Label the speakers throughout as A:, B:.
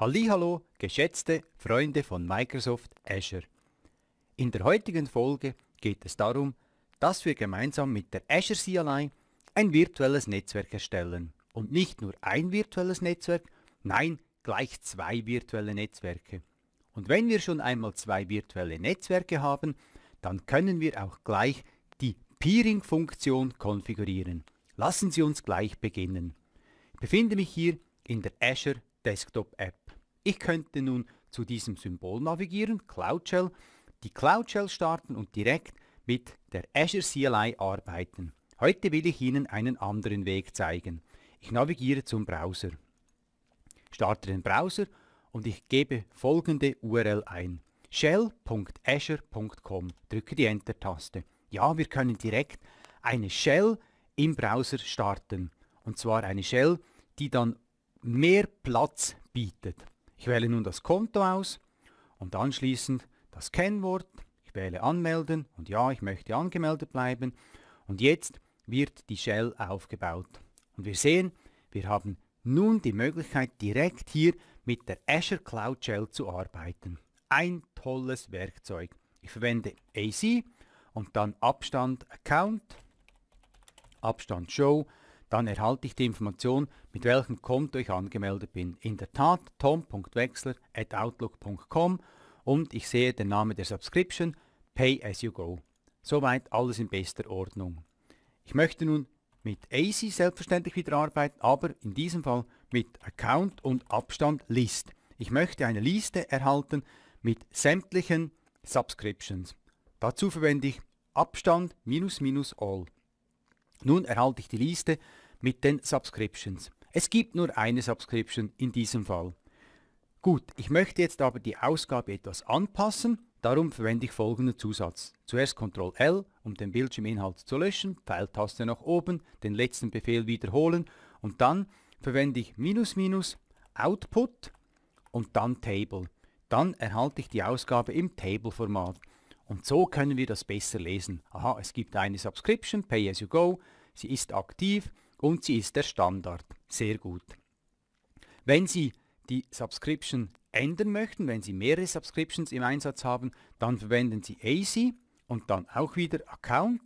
A: Hallo, geschätzte Freunde von Microsoft Azure. In der heutigen Folge geht es darum, dass wir gemeinsam mit der Azure CLI ein virtuelles Netzwerk erstellen. Und nicht nur ein virtuelles Netzwerk, nein, gleich zwei virtuelle Netzwerke. Und wenn wir schon einmal zwei virtuelle Netzwerke haben, dann können wir auch gleich die Peering-Funktion konfigurieren. Lassen Sie uns gleich beginnen. Ich befinde mich hier in der Azure Desktop-App. Ich könnte nun zu diesem Symbol navigieren, Cloud Shell, die Cloud Shell starten und direkt mit der Azure CLI arbeiten. Heute will ich Ihnen einen anderen Weg zeigen. Ich navigiere zum Browser, starte den Browser und ich gebe folgende URL ein. shell.azure.com. Drücke die Enter-Taste. Ja, wir können direkt eine Shell im Browser starten. Und zwar eine Shell, die dann mehr Platz bietet. Ich wähle nun das Konto aus und anschließend das Kennwort. Ich wähle Anmelden und ja, ich möchte angemeldet bleiben. Und jetzt wird die Shell aufgebaut. Und wir sehen, wir haben nun die Möglichkeit, direkt hier mit der Azure Cloud Shell zu arbeiten. Ein tolles Werkzeug. Ich verwende AC und dann Abstand Account, Abstand Show dann erhalte ich die Information, mit welchem Konto ich angemeldet bin. In der Tat tom.wechsler.outlook.com und ich sehe den Namen der Subscription Pay as you go. Soweit alles in bester Ordnung. Ich möchte nun mit AC selbstverständlich wieder arbeiten, aber in diesem Fall mit Account und Abstand List. Ich möchte eine Liste erhalten mit sämtlichen Subscriptions. Dazu verwende ich Abstand minus minus all. Nun erhalte ich die Liste mit den Subscriptions. Es gibt nur eine Subscription in diesem Fall. Gut, ich möchte jetzt aber die Ausgabe etwas anpassen, darum verwende ich folgenden Zusatz. Zuerst Ctrl L, um den Bildschirminhalt zu löschen, Pfeiltaste nach oben, den letzten Befehl wiederholen und dann verwende ich minus minus Output und dann Table. Dann erhalte ich die Ausgabe im Table-Format. Und so können wir das besser lesen. Aha, es gibt eine Subscription, Pay as you go, sie ist aktiv und sie ist der Standard. Sehr gut. Wenn Sie die Subscription ändern möchten, wenn Sie mehrere Subscriptions im Einsatz haben, dann verwenden Sie AC und dann auch wieder Account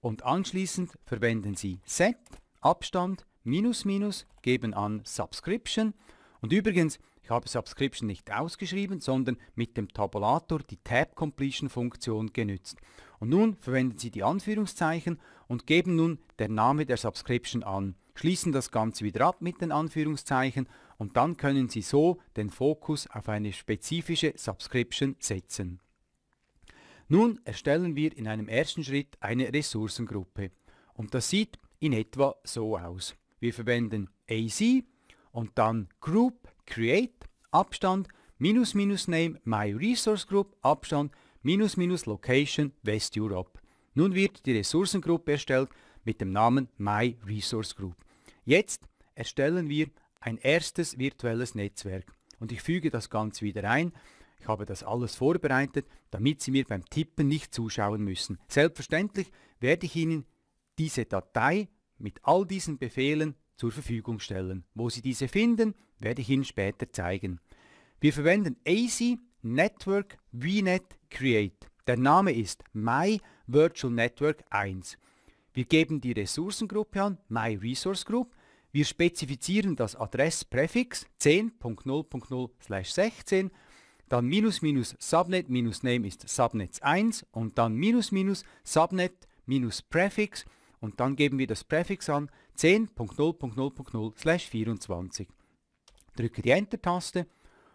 A: und anschließend verwenden Sie Set, Abstand, Minus Minus, geben an Subscription und übrigens ich habe Subscription nicht ausgeschrieben, sondern mit dem Tabulator die Tab Completion Funktion genützt. Und nun verwenden Sie die Anführungszeichen und geben nun den Namen der Subscription an. Schließen das Ganze wieder ab mit den Anführungszeichen und dann können Sie so den Fokus auf eine spezifische Subscription setzen. Nun erstellen wir in einem ersten Schritt eine Ressourcengruppe. Und das sieht in etwa so aus. Wir verwenden AC und dann Group, create Abstand minus minus name my resource group Abstand minus minus location West Europe. Nun wird die Ressourcengruppe erstellt mit dem Namen my resource group. Jetzt erstellen wir ein erstes virtuelles Netzwerk und ich füge das Ganze wieder ein. Ich habe das alles vorbereitet, damit Sie mir beim Tippen nicht zuschauen müssen. Selbstverständlich werde ich Ihnen diese Datei mit all diesen Befehlen zur Verfügung stellen. Wo Sie diese finden, werde ich Ihnen später zeigen. Wir verwenden AC Network VNet Create. Der Name ist My Virtual Network 1. Wir geben die Ressourcengruppe an, My Resource Group. Wir spezifizieren das Adresspräfix 10.0.0/16, dann minus minus Subnet minus Name ist Subnetz 1 und dann minus minus Subnet minus Prefix und dann geben wir das Präfix an 10.0.0.0/24 drücke die Enter-Taste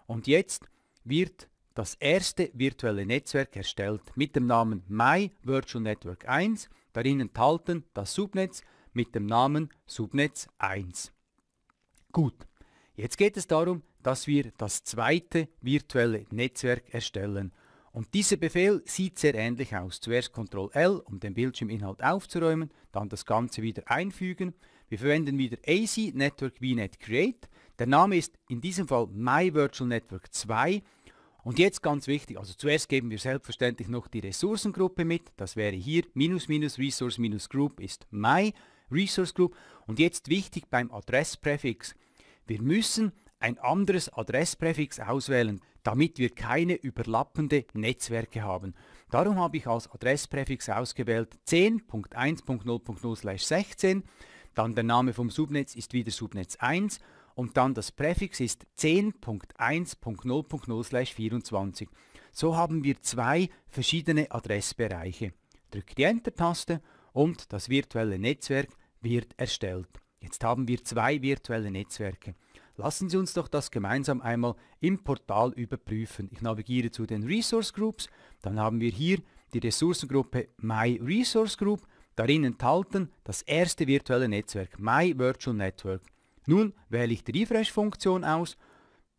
A: und jetzt wird das erste virtuelle Netzwerk erstellt mit dem Namen My Virtual Network 1, darin enthalten das Subnetz mit dem Namen Subnetz 1. Gut, jetzt geht es darum, dass wir das zweite virtuelle Netzwerk erstellen. Und dieser Befehl sieht sehr ähnlich aus. Zuerst Ctrl-L, um den Bildschirminhalt aufzuräumen, dann das Ganze wieder einfügen. Wir verwenden wieder AC Network VNet Create der Name ist in diesem Fall My Virtual Network 2. Und jetzt ganz wichtig, also zuerst geben wir selbstverständlich noch die Ressourcengruppe mit. Das wäre hier minus minus resource minus group ist my resource group. Und jetzt wichtig beim Adresspräfix. Wir müssen ein anderes Adresspräfix auswählen, damit wir keine überlappende Netzwerke haben. Darum habe ich als Adresspräfix ausgewählt 10.1.0.0/16. Dann der Name vom Subnetz ist wieder Subnetz 1 und dann das Präfix ist 10.1.0.0/24. So haben wir zwei verschiedene Adressbereiche. Drückt die Enter-Taste und das virtuelle Netzwerk wird erstellt. Jetzt haben wir zwei virtuelle Netzwerke. Lassen Sie uns doch das gemeinsam einmal im Portal überprüfen. Ich navigiere zu den Resource Groups, dann haben wir hier die Ressourcengruppe My Resource Group, darin enthalten das erste virtuelle Netzwerk, My Virtual Network. Nun wähle ich die Refresh-Funktion aus.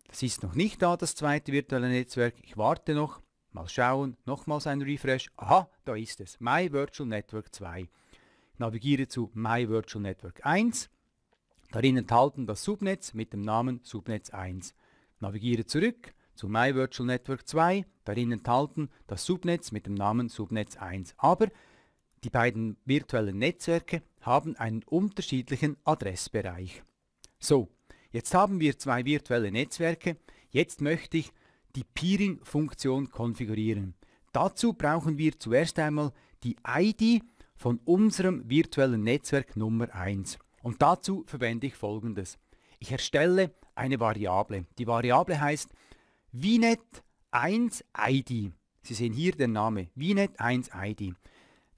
A: Das ist noch nicht da, das zweite virtuelle Netzwerk. Ich warte noch. Mal schauen, nochmals ein Refresh. Aha, da ist es. My Virtual Network 2. Ich navigiere zu My Virtual Network 1. Darin enthalten das Subnetz mit dem Namen Subnetz 1. Navigiere zurück zu My Virtual Network 2. Darin enthalten das Subnetz mit dem Namen Subnetz 1. Aber die beiden virtuellen Netzwerke haben einen unterschiedlichen Adressbereich. So, jetzt haben wir zwei virtuelle Netzwerke. Jetzt möchte ich die Peering-Funktion konfigurieren. Dazu brauchen wir zuerst einmal die ID von unserem virtuellen Netzwerk Nummer 1. Und dazu verwende ich folgendes. Ich erstelle eine Variable. Die Variable heißt VNet1ID. Sie sehen hier den Namen VNet1ID.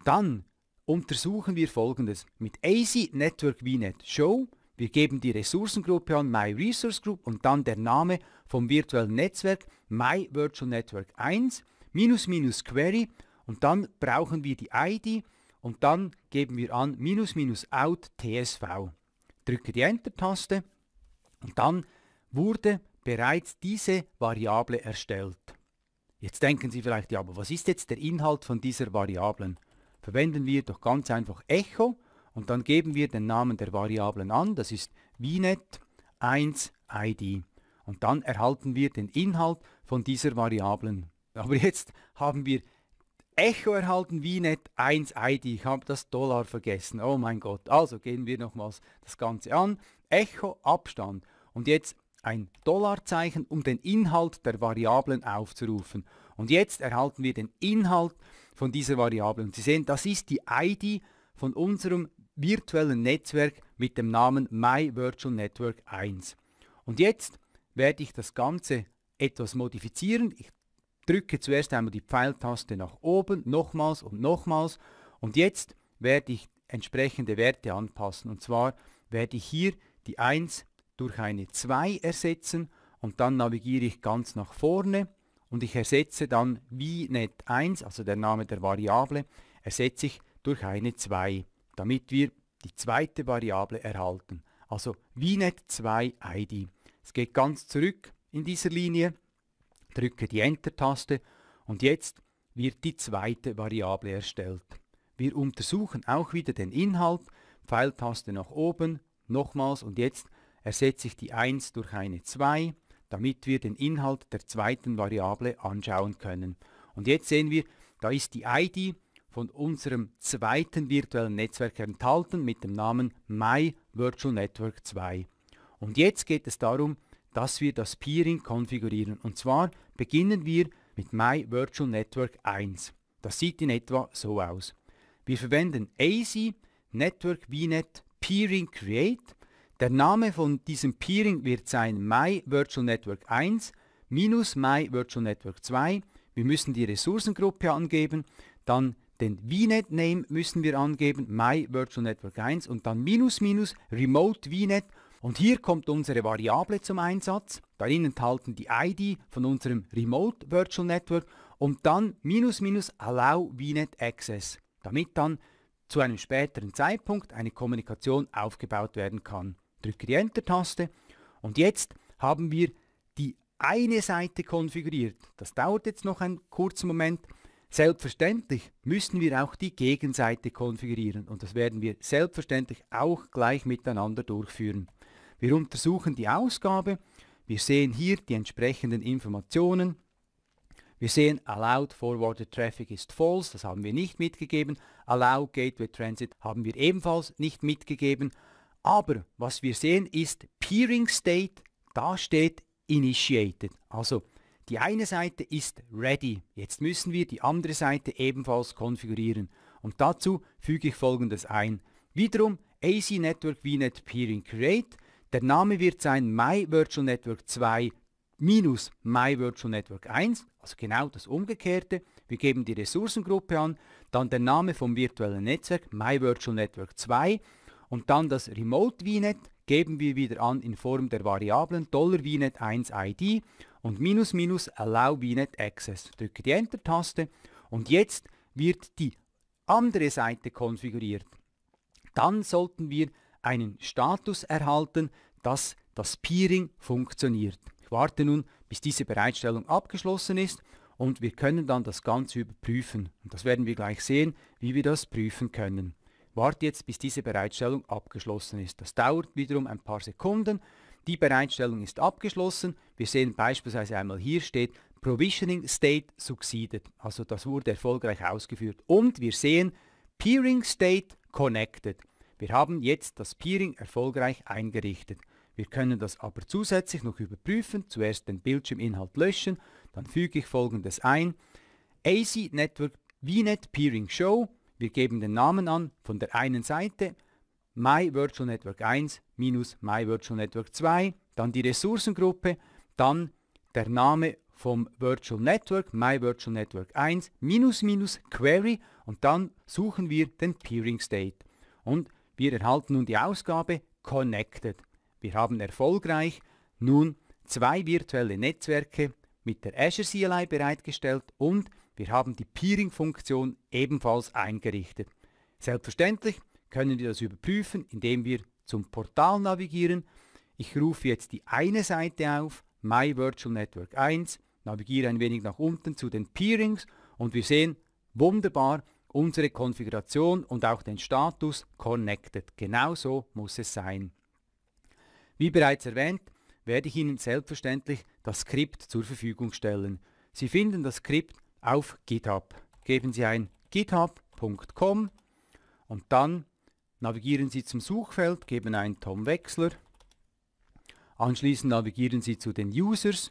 A: Dann untersuchen wir folgendes. Mit AC Network VNet Show wir geben die Ressourcengruppe an, My Resource Group und dann der Name vom virtuellen Netzwerk, My Virtual Network 1, minus minus Query und dann brauchen wir die ID und dann geben wir an minus minus out TSV. Drücke die Enter-Taste und dann wurde bereits diese Variable erstellt. Jetzt denken Sie vielleicht, ja, aber was ist jetzt der Inhalt von dieser Variablen? Verwenden wir doch ganz einfach Echo und dann geben wir den Namen der Variablen an, das ist vnet 1 id. Und dann erhalten wir den Inhalt von dieser Variablen. Aber jetzt haben wir Echo erhalten, VNet 1 ID. Ich habe das Dollar vergessen. Oh mein Gott. Also gehen wir nochmals das Ganze an. Echo Abstand. Und jetzt ein Dollarzeichen, um den Inhalt der Variablen aufzurufen. Und jetzt erhalten wir den Inhalt von dieser Variablen. Sie sehen, das ist die ID von unserem virtuellen Netzwerk mit dem Namen My Virtual Network 1. Und jetzt werde ich das Ganze etwas modifizieren. Ich drücke zuerst einmal die Pfeiltaste nach oben, nochmals und nochmals. Und jetzt werde ich entsprechende Werte anpassen. Und zwar werde ich hier die 1 durch eine 2 ersetzen und dann navigiere ich ganz nach vorne und ich ersetze dann VNet1, also der Name der Variable, ersetze ich durch eine 2 damit wir die zweite Variable erhalten, also VNet2ID. Es geht ganz zurück in dieser Linie, drücke die Enter-Taste und jetzt wird die zweite Variable erstellt. Wir untersuchen auch wieder den Inhalt, Pfeiltaste nach oben, nochmals und jetzt ersetze ich die 1 durch eine 2, damit wir den Inhalt der zweiten Variable anschauen können. Und jetzt sehen wir, da ist die ID von unserem zweiten virtuellen Netzwerk enthalten mit dem Namen My Virtual Network 2. Und jetzt geht es darum, dass wir das Peering konfigurieren. Und zwar beginnen wir mit My Virtual Network 1. Das sieht in etwa so aus. Wir verwenden ASI Network VNet Peering Create. Der Name von diesem Peering wird sein My Virtual Network 1 minus My Virtual Network 2. Wir müssen die Ressourcengruppe angeben, dann den VNet Name müssen wir angeben, My Virtual Network 1 und dann minus minus Remote VNet und hier kommt unsere Variable zum Einsatz. Darin enthalten die ID von unserem Remote Virtual Network und dann minus minus Allow VNet Access, damit dann zu einem späteren Zeitpunkt eine Kommunikation aufgebaut werden kann. Drücke die Enter-Taste und jetzt haben wir die eine Seite konfiguriert. Das dauert jetzt noch einen kurzen Moment Selbstverständlich müssen wir auch die Gegenseite konfigurieren und das werden wir selbstverständlich auch gleich miteinander durchführen. Wir untersuchen die Ausgabe, wir sehen hier die entsprechenden Informationen, wir sehen Allowed Forwarded Traffic ist False, das haben wir nicht mitgegeben, Allow Gateway Transit haben wir ebenfalls nicht mitgegeben, aber was wir sehen ist Peering State, da steht Initiated, also die eine Seite ist ready. Jetzt müssen wir die andere Seite ebenfalls konfigurieren. Und dazu füge ich folgendes ein. Wiederum AC Network VNet Peering Create. Der Name wird sein My Virtual Network 2 minus My Virtual Network 1, also genau das Umgekehrte. Wir geben die Ressourcengruppe an, dann der Name vom virtuellen Netzwerk My Virtual Network 2 und dann das Remote VNet geben wir wieder an in Form der Variablen $VNet1 ID und minus minus Allow VNet Access. Drücke die Enter-Taste und jetzt wird die andere Seite konfiguriert. Dann sollten wir einen Status erhalten, dass das Peering funktioniert. Ich warte nun, bis diese Bereitstellung abgeschlossen ist und wir können dann das Ganze überprüfen. Und das werden wir gleich sehen, wie wir das prüfen können. Warte jetzt, bis diese Bereitstellung abgeschlossen ist. Das dauert wiederum ein paar Sekunden die Bereitstellung ist abgeschlossen. Wir sehen beispielsweise einmal hier steht Provisioning State succeeded. Also das wurde erfolgreich ausgeführt. Und wir sehen Peering State connected. Wir haben jetzt das Peering erfolgreich eingerichtet. Wir können das aber zusätzlich noch überprüfen. Zuerst den Bildschirminhalt löschen, dann füge ich folgendes ein. AC Network VNet Peering Show. Wir geben den Namen an von der einen Seite My Virtual Network 1 minus My Virtual Network 2, dann die Ressourcengruppe, dann der Name vom Virtual Network, My Virtual Network 1, minus minus Query und dann suchen wir den Peering State. Und wir erhalten nun die Ausgabe Connected. Wir haben erfolgreich nun zwei virtuelle Netzwerke mit der Azure CLI bereitgestellt und wir haben die Peering-Funktion ebenfalls eingerichtet. Selbstverständlich können wir das überprüfen, indem wir zum Portal navigieren. Ich rufe jetzt die eine Seite auf, My Virtual Network 1, navigiere ein wenig nach unten zu den Peerings und wir sehen wunderbar unsere Konfiguration und auch den Status Connected. Genau so muss es sein. Wie bereits erwähnt, werde ich Ihnen selbstverständlich das Skript zur Verfügung stellen. Sie finden das Skript auf GitHub. Geben Sie ein github.com und dann Navigieren Sie zum Suchfeld, geben ein Tom Wechsler. Anschließend navigieren Sie zu den Users,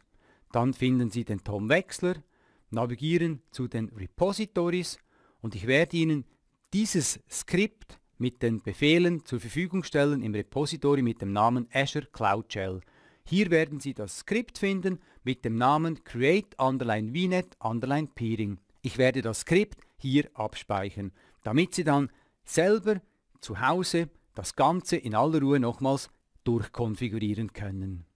A: dann finden Sie den Tom Wechsler, navigieren zu den Repositories und ich werde Ihnen dieses Skript mit den Befehlen zur Verfügung stellen im Repository mit dem Namen Azure Cloud Shell. Hier werden Sie das Skript finden mit dem Namen create vnet peering. Ich werde das Skript hier abspeichern, damit Sie dann selber zu Hause das Ganze in aller Ruhe nochmals durchkonfigurieren können.